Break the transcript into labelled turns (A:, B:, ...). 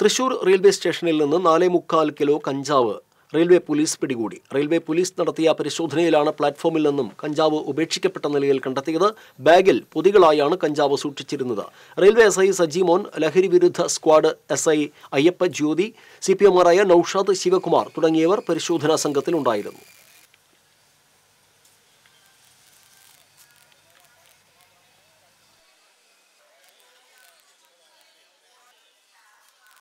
A: Thrissur railway സ്റ്റേഷനിൽ നിന്ന് നാലേ മുക്കാൽ കിലോ കഞ്ചാവ് റെയിൽവേ പോലീസ് പിടികൂടി റെയിൽവേ പോലീസ് നടത്തിയ പരിശോധനയിലാണ് പ്ലാറ്റ്ഫോമിൽ നിന്നും കഞ്ചാവ് ഉപേക്ഷിക്കപ്പെട്ട നിലയിൽ കണ്ടെത്തിയത് ബാഗിൽ പൊതികളായാണ് കഞ്ചാവ് സൂക്ഷിച്ചിരുന്നത് റെയിൽവേ എസ് ഐ സജീമോൻ ലഹരി വിരുദ്ധ squad S I Ayyappa Jyothi C P എമാരായ നൌഷാദ് ശിവകുമാർ തുടങ്ങിയവർ പരിശോധനാ സംഘത്തിലുണ്ടായിരുന്നു